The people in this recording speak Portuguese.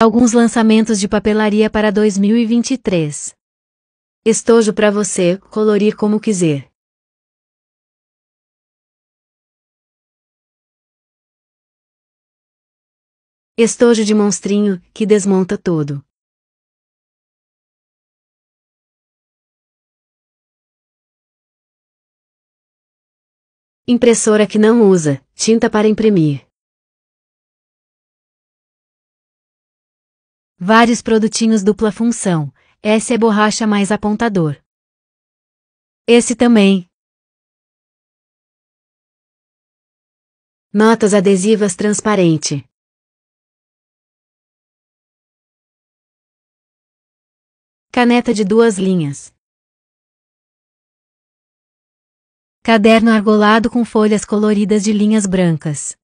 Alguns lançamentos de papelaria para 2023. Estojo para você colorir como quiser. Estojo de monstrinho que desmonta todo. Impressora que não usa tinta para imprimir. Vários produtinhos dupla função. Essa é borracha mais apontador. Esse também. Notas adesivas transparente. Caneta de duas linhas. Caderno argolado com folhas coloridas de linhas brancas.